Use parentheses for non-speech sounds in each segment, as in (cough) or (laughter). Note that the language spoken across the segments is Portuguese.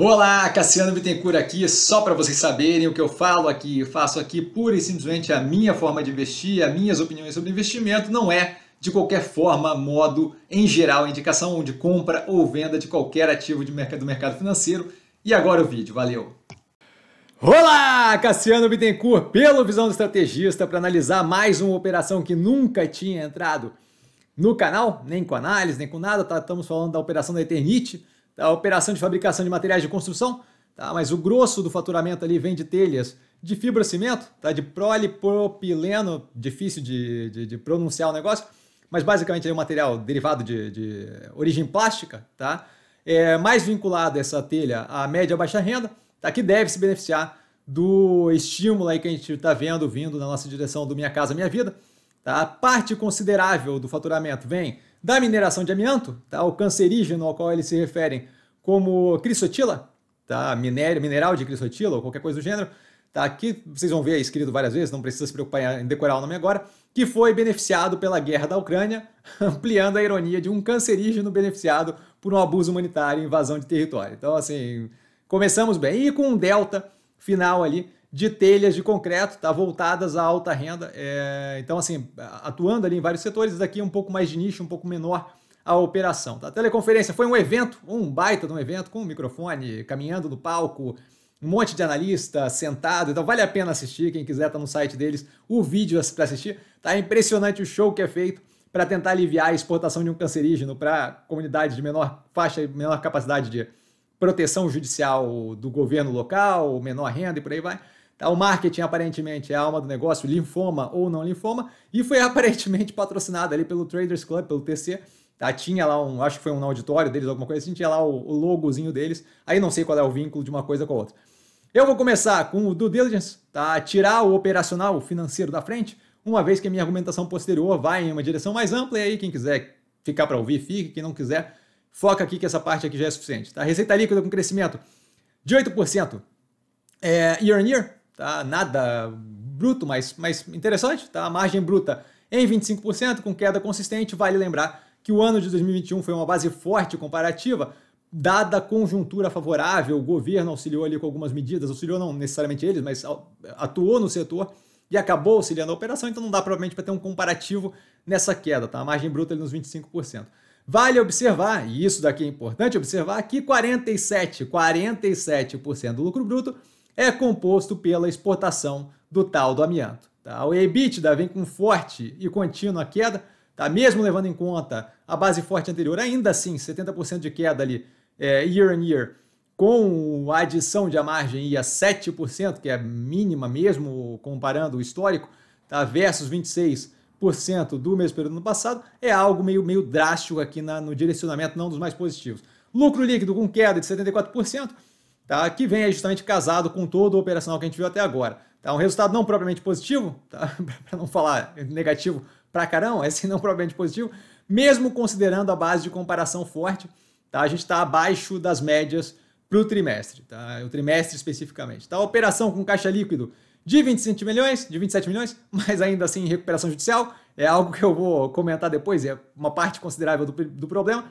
Olá, Cassiano Bittencourt aqui, só para vocês saberem o que eu falo aqui, eu faço aqui pura e simplesmente a minha forma de investir, as minhas opiniões sobre investimento, não é de qualquer forma, modo, em geral, indicação de compra ou venda de qualquer ativo de mercado, do mercado financeiro. E agora o vídeo, valeu! Olá, Cassiano Bittencourt, pelo Visão do Estrategista, para analisar mais uma operação que nunca tinha entrado no canal, nem com análise, nem com nada, tá, estamos falando da operação da Eternite, da operação de fabricação de materiais de construção, tá? mas o grosso do faturamento ali vem de telhas de cimento, tá? de polipropileno, difícil de, de, de pronunciar o negócio, mas basicamente é um material derivado de, de origem plástica, tá? É mais vinculado essa telha à média e baixa renda, tá? que deve se beneficiar do estímulo aí que a gente está vendo vindo na nossa direção do Minha Casa Minha Vida. Tá? A parte considerável do faturamento vem da mineração de amianto, tá? o cancerígeno ao qual eles se referem como crisotila, tá? Minério, mineral de crisotila ou qualquer coisa do gênero. Tá? Aqui vocês vão ver escrito várias vezes, não precisa se preocupar em decorar o nome agora, que foi beneficiado pela guerra da Ucrânia, (laughs) ampliando a ironia de um cancerígeno beneficiado por um abuso humanitário e invasão de território. Então, assim, começamos bem. E com um delta final ali de telhas de concreto, tá? Voltadas à alta renda. É, então, assim, atuando ali em vários setores, daqui é um pouco mais de nicho, um pouco menor a operação. Tá? A teleconferência foi um evento, um baita de um evento, com um microfone caminhando no palco, um monte de analista sentado, então vale a pena assistir, quem quiser tá no site deles, o vídeo para assistir, tá é impressionante o show que é feito para tentar aliviar a exportação de um cancerígeno para comunidades de menor faixa e menor capacidade de proteção judicial do governo local, menor renda e por aí vai. Tá, o marketing aparentemente é a alma do negócio, linfoma ou não linfoma, e foi (laughs) aparentemente patrocinado ali pelo Traders Club, pelo TC, Tá? Tinha lá um, acho que foi um auditório deles, alguma coisa assim, tinha lá o, o logozinho deles. Aí não sei qual é o vínculo de uma coisa com a outra. Eu vou começar com o due diligence, tá? Tirar o operacional, o financeiro da frente, uma vez que a minha argumentação posterior vai em uma direção mais ampla, e aí quem quiser ficar para ouvir, fica, quem não quiser, foca aqui que essa parte aqui já é suficiente, tá? Receita líquida com crescimento de 8% é, year on year, tá? Nada bruto, mas, mas interessante, tá? margem bruta em 25%, com queda consistente, vale lembrar que o ano de 2021 foi uma base forte comparativa, dada a conjuntura favorável, o governo auxiliou ali com algumas medidas, auxiliou não necessariamente eles, mas atuou no setor e acabou auxiliando a operação, então não dá provavelmente para ter um comparativo nessa queda, tá? A margem bruta ali nos 25%. Vale observar, e isso daqui é importante observar, que 47, 47% do lucro bruto é composto pela exportação do tal do amianto. Tá? O EBITDA vem com forte e contínua queda, tá? mesmo levando em conta a base forte anterior, ainda assim, 70% de queda ali, é, year on year, com a adição de a margem ia 7%, que é mínima mesmo comparando o histórico, tá? versus 26% do mesmo período no passado, é algo meio, meio drástico aqui na, no direcionamento, não dos mais positivos. Lucro líquido com queda de 74%, tá? que vem justamente casado com todo o operacional que a gente viu até agora. Tá? Um resultado não propriamente positivo, tá? (laughs) para não falar negativo, fracarão, é se não provavelmente positivo, mesmo considerando a base de comparação forte, tá? a gente está abaixo das médias para o trimestre, tá? o trimestre especificamente. Tá? A operação com caixa líquido de 25 milhões, de 27 milhões, (laughs) mas ainda assim em recuperação judicial, é algo que eu vou comentar depois, é uma parte considerável do, do problema.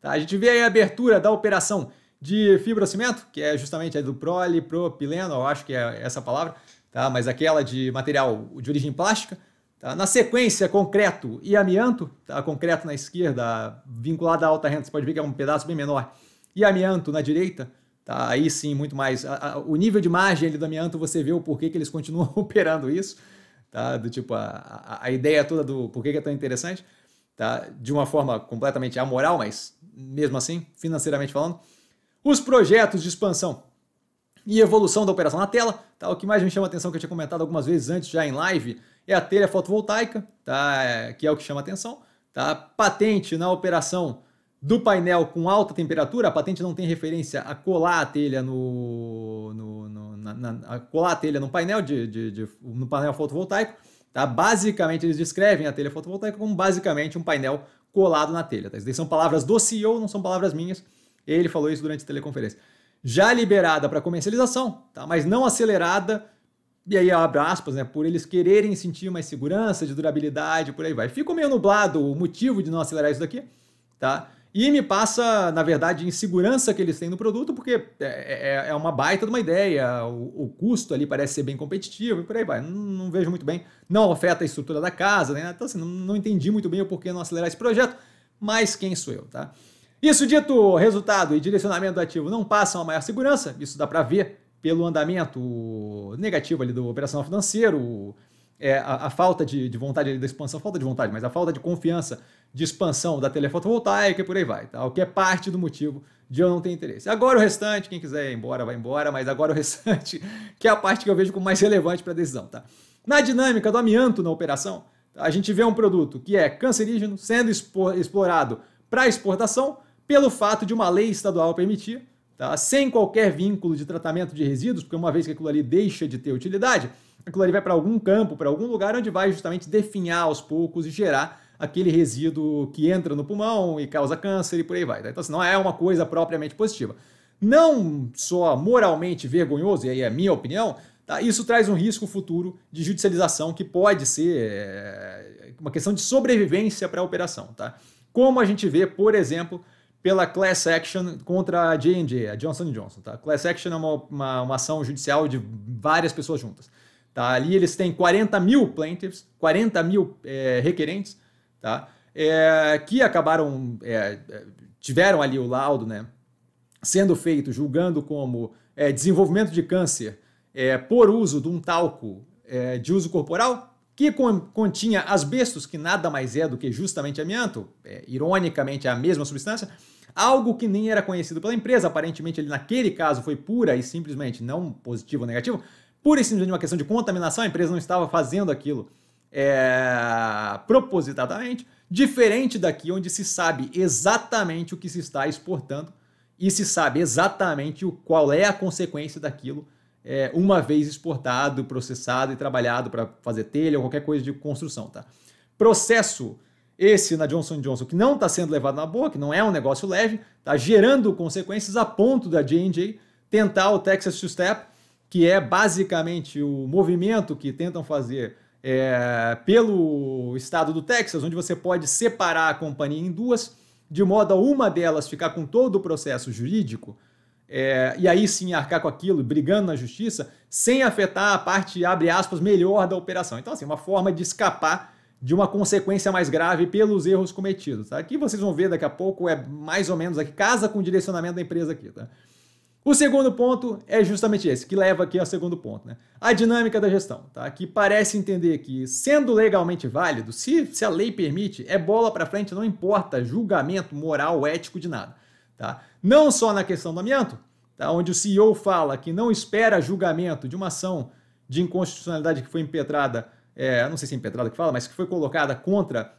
Tá? A gente vê aí a abertura da operação de fibra-cimento, que é justamente a do prolipropileno, eu acho que é essa palavra, tá? mas aquela de material de origem plástica, ah, na sequência, concreto e amianto, tá? concreto na esquerda, vinculado à alta renda, você pode ver que é um pedaço bem menor, e amianto na direita, tá? aí sim, muito mais. A, a, o nível de margem ali do amianto, você vê o porquê que eles continuam (laughs) operando isso, tá? do tipo, a, a ideia toda do porquê que é tão interessante, tá? de uma forma completamente amoral, mas mesmo assim, financeiramente falando. Os projetos de expansão, e evolução da operação na tela. Tá? O que mais me chama a atenção, que eu tinha comentado algumas vezes antes já em live, é a telha fotovoltaica, tá? que é o que chama a atenção. Tá? Patente na operação do painel com alta temperatura, a patente não tem referência a colar a telha no, no, no na, na, colar a telha no painel de, de, de, no painel fotovoltaico. Tá? Basicamente, eles descrevem a telha fotovoltaica como basicamente um painel colado na telha. Tá? são palavras do CEO, não são palavras minhas. Ele falou isso durante a teleconferência já liberada para comercialização, tá? mas não acelerada, e aí abre aspas, né? Por eles quererem sentir mais segurança, de durabilidade, por aí vai. Ficou meio nublado o motivo de não acelerar isso daqui, tá? E me passa, na verdade, insegurança que eles têm no produto, porque é, é, é uma baita de uma ideia, o, o, custo ali parece ser bem competitivo e por aí vai. Não, não vejo muito bem, não afeta a estrutura da casa, né? Então, assim, não, não entendi muito bem o porquê não acelerar esse projeto, mas quem sou eu, tá? Isso dito, resultado e direcionamento do ativo não passam a maior segurança, isso dá para ver pelo andamento negativo ali do operacional financeiro, é, a, a, falta de, de vontade ali da expansão, falta de vontade, mas a falta de confiança de expansão da telefotovoltaica e por aí vai, tá? o que é parte do motivo de eu não ter interesse. Agora o restante, quem quiser ir embora, vai embora, mas agora o restante, (laughs) que é a parte que eu vejo como mais relevante para a decisão. Tá? Na dinâmica do amianto na operação, a gente vê um produto que é cancerígeno sendo explorado para exportação, pelo fato de uma lei estadual permitir, tá? sem qualquer vínculo de tratamento de resíduos, porque uma vez que aquilo ali deixa de ter utilidade, aquilo ali vai para algum campo, para algum lugar onde vai justamente definhar aos poucos e gerar aquele resíduo que entra no pulmão e causa câncer e por aí vai. Tá? Então, assim, não é uma coisa propriamente positiva. Não só moralmente vergonhoso, e aí é a minha opinião, tá? isso traz um risco futuro de judicialização que pode ser eh, uma questão de sobrevivência para a operação. Tá? Como a gente vê, por exemplo, pela class action contra a J&J, a Johnson Johnson. Tá? Class action é uma, uma, uma, ação judicial de várias pessoas juntas. Tá? Ali eles têm 40 mil plaintiffs, 40 mil é, requerentes, tá? É, que acabaram, é, é, tiveram ali o laudo né, sendo feito, julgando como é, desenvolvimento de câncer é, por uso de um talco de uso corporal, que continha asbestos, que nada mais é do que justamente amianto, é, ironicamente é a mesma substância, algo que nem era conhecido pela empresa, aparentemente ele naquele caso foi pura e simplesmente não positivo ou negativo, pura e simplesmente uma questão de contaminação, a empresa não estava fazendo aquilo é, propositadamente, diferente daqui onde se sabe exatamente o que se está exportando e se sabe exatamente o, qual é a consequência daquilo é, uma vez exportado, processado e trabalhado para fazer telha ou qualquer coisa de construção, tá? Processo esse na Johnson Johnson, que não está sendo levado na boa, que não é um negócio leve, está gerando consequências a ponto da J&J tentar o Texas Two-Step, que é basicamente o movimento que tentam fazer é, pelo estado do Texas, onde você pode separar a companhia em duas, de modo a uma delas ficar com todo o processo jurídico, é, e aí sim arcar com aquilo, brigando na justiça, sem afetar a parte, abre aspas, melhor da operação. Então, assim, uma forma de escapar de uma consequência mais grave pelos erros cometidos. Tá? Aqui vocês vão ver daqui a pouco, é mais ou menos aqui, casa com o direcionamento da empresa aqui. Tá? O segundo ponto é justamente esse, que leva aqui ao segundo ponto, né? A dinâmica da gestão, tá? Que parece entender que, sendo legalmente válido, se, se a lei permite, é bola para frente, não importa julgamento moral, ético de nada, tá? Não só na questão do amianto, tá? Onde o CEO fala que não espera julgamento de uma ação de inconstitucionalidade que foi impetrada é, não sei se é impetrada que fala, mas que foi colocada contra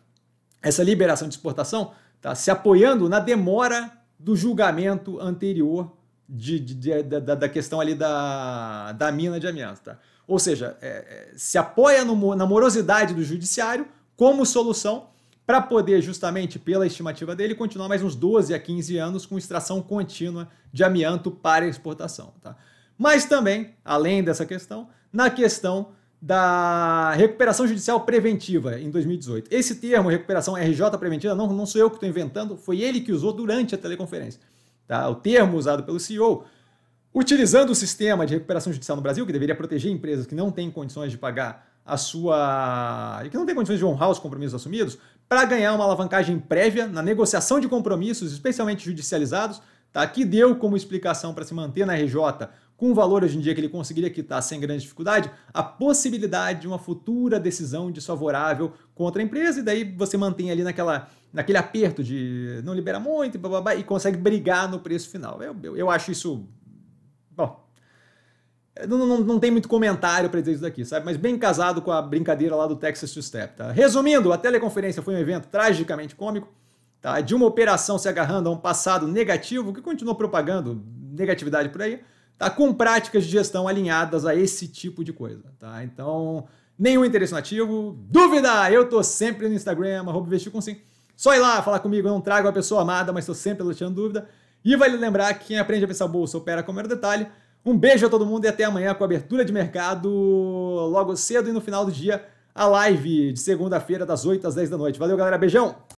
essa liberação de exportação, tá, se apoiando na demora do julgamento anterior de, de, de, da, da, questão ali da, da mina de amianto. Tá? Ou seja, é, é, se apoia no, na morosidade do judiciário como solução para poder, justamente pela estimativa dele, continuar mais uns 12 a 15 anos com extração contínua de amianto para exportação. Tá? Mas também, além dessa questão, na questão da recuperação judicial preventiva em 2018. Esse termo, recuperação RJ preventiva, não, não sou eu que estou inventando, foi ele que usou durante a teleconferência. Tá? O termo usado pelo CEO, utilizando o sistema de recuperação judicial no Brasil, que deveria proteger empresas que não têm condições de pagar a sua. que não têm condições de honrar os compromissos assumidos, para ganhar uma alavancagem prévia na negociação de compromissos, especialmente judicializados, tá? que deu como explicação para se manter na RJ com o valor hoje em dia que ele conseguiria quitar sem grande dificuldade, a possibilidade de uma futura decisão desfavorável contra a empresa, e daí você mantém ali naquela, naquele aperto de não libera muito e, blá, blá, blá, e consegue brigar no preço final. Eu, eu, eu acho isso. Bom. Não, não, não tem muito comentário para dizer isso daqui, sabe? Mas bem casado com a brincadeira lá do Texas to Step, tá? Resumindo, a teleconferência foi um evento tragicamente cômico, tá? De uma operação se agarrando a um passado negativo que continuou propagando negatividade por aí tá? com práticas de gestão alinhadas a esse tipo de coisa. Tá? Então, nenhum interesse nativo. Dúvida? Eu tô sempre no Instagram, arroba com sim. Só ir lá falar comigo, eu não trago a pessoa amada, mas estou sempre deixando dúvida. E vale lembrar que quem aprende a pensar bolsa opera com o maior detalhe. Um beijo a todo mundo e até amanhã com a abertura de mercado logo cedo e no final do dia a live de segunda-feira das 8 às 10 da noite. Valeu, galera. Beijão!